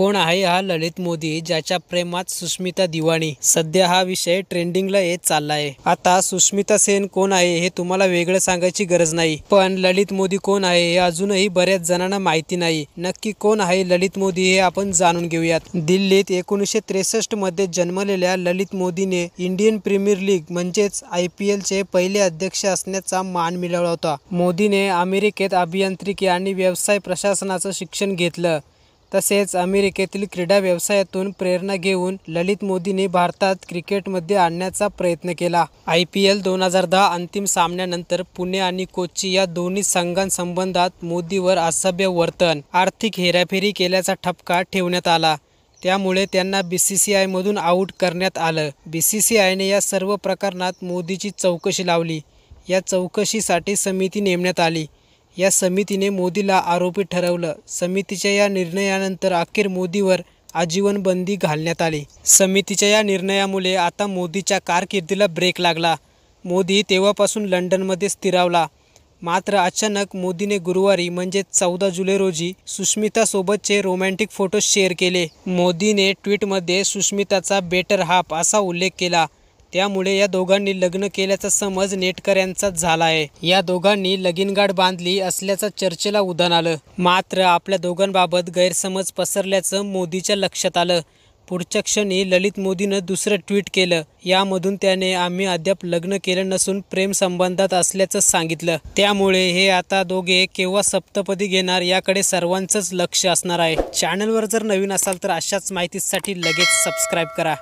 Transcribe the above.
कोण आहे हा ललित मोदी ज्याच्या प्रेमात सुष्मिता दिवाणी सध्या हा विषय ट्रेंडिंगला येत चालला आहे आता सुष्मिता सेन कोण आहे हे तुम्हाला वेगळं सांगायची गरज नाही पण ललित मोदी कोण आहे हे अजूनही बऱ्याच जणांना माहिती नाही नक्की कोण आहे ललित मोदी हे आपण जाणून घेऊयात दिल्लीत एकोणीसशे त्रेसष्ट मध्ये जन्मलेल्या ललित मोदीने इंडियन प्रीमियर लीग म्हणजेच आय पी एलचे पहिले अध्यक्ष असण्याचा मान मिळवला होता मोदीने अमेरिकेत अभियांत्रिकी आणि व्यवसाय प्रशासनाचं शिक्षण घेतलं तसेच अमेरिकेतील क्रीडा व्यवसायातून प्रेरणा घेऊन ललित मोदीने भारतात क्रिकेटमध्ये आणण्याचा प्रयत्न केला आय पी एल दोन हजार दहा अंतिम सामन्यानंतर पुणे आणि कोची या दोन्ही संघांसंबंधात मोदीवर असभ्य वर्तन आर्थिक हेराफेरी केल्याचा ठपका ठेवण्यात आला त्यामुळे त्यांना बी सी सी आयमधून आऊट करण्यात आलं बी सी सी आयने या सर्व प्रकरणात मोदीची चौकशी लावली या चौकशीसाठी समिती नेमण्यात आली या समितीने मोदीला आरोपी ठरवलं समितीच्या या निर्णयानंतर अखेर मोदीवर आजीवन बंदी घालण्यात आली समितीच्या या निर्णयामुळे आता मोदीच्या कारकिर्दीला ब्रेक लागला मोदी तेव्हापासून लंडनमध्ये स्थिरावला मात्र अचानक मोदीने गुरुवारी म्हणजे चौदा जुलै रोजी सोबतचे रोमॅन्टिक फोटो शेअर केले मोदीने ट्विटमध्ये सुष्मिताचा बेटर हाफ असा उल्लेख केला त्यामुळे या दोघांनी लग्न केल्याचा समज नेटकऱ्यांचा झाला आहे या दोघांनी लगीनगाठ बांधली असल्याचं चर्चेला उधाण आलं मात्र आपल्या दोघांबाबत गैरसमज पसरल्याचं मोदीच्या लक्षात आलं पुढच्या क्षणी ललित मोदीनं दुसरं ट्विट केलं यामधून त्याने आम्ही अद्याप लग्न केलं नसून प्रेम संबंधात असल्याचं सांगितलं त्यामुळे हे आता दोघे केव्हा सप्तपदी घेणार याकडे सर्वांचंच लक्ष असणार आहे चॅनलवर जर नवीन असाल तर अशाच माहितीसाठी लगेच सबस्क्राईब करा